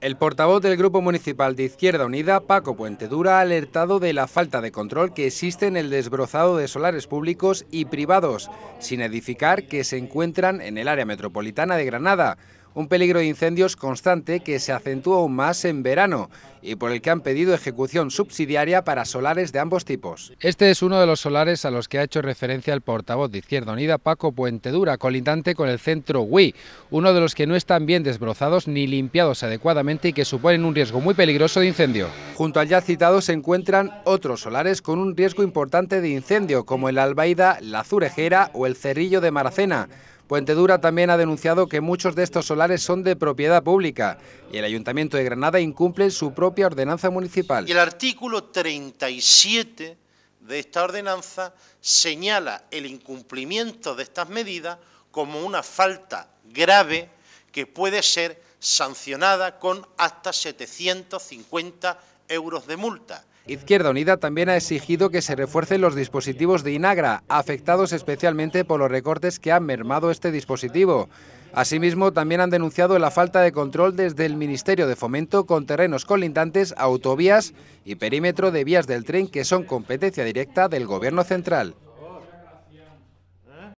El portavoz del Grupo Municipal de Izquierda Unida, Paco Dura, ha alertado de la falta de control que existe en el desbrozado de solares públicos y privados, sin edificar, que se encuentran en el área metropolitana de Granada, un peligro de incendios constante que se acentúa aún más en verano y por el que han pedido ejecución subsidiaria para solares de ambos tipos. Este es uno de los solares a los que ha hecho referencia el portavoz de Izquierda Unida, Paco Puente Dura, colindante con el centro WI, uno de los que no están bien desbrozados ni limpiados adecuadamente y que suponen un riesgo muy peligroso de incendio. Junto al ya citado se encuentran otros solares con un riesgo importante de incendio, como el Albaida, la Zurejera o el Cerrillo de Maracena Puente Dura también ha denunciado que muchos de estos solares son de propiedad pública y el Ayuntamiento de Granada incumple su propia ordenanza municipal. el artículo 37 de esta ordenanza señala el incumplimiento de estas medidas como una falta grave que puede ser sancionada con hasta 750 euros de multa. Izquierda Unida también ha exigido que se refuercen los dispositivos de Inagra, afectados especialmente por los recortes que han mermado este dispositivo. Asimismo, también han denunciado la falta de control desde el Ministerio de Fomento con terrenos colindantes, autovías y perímetro de vías del tren que son competencia directa del Gobierno Central.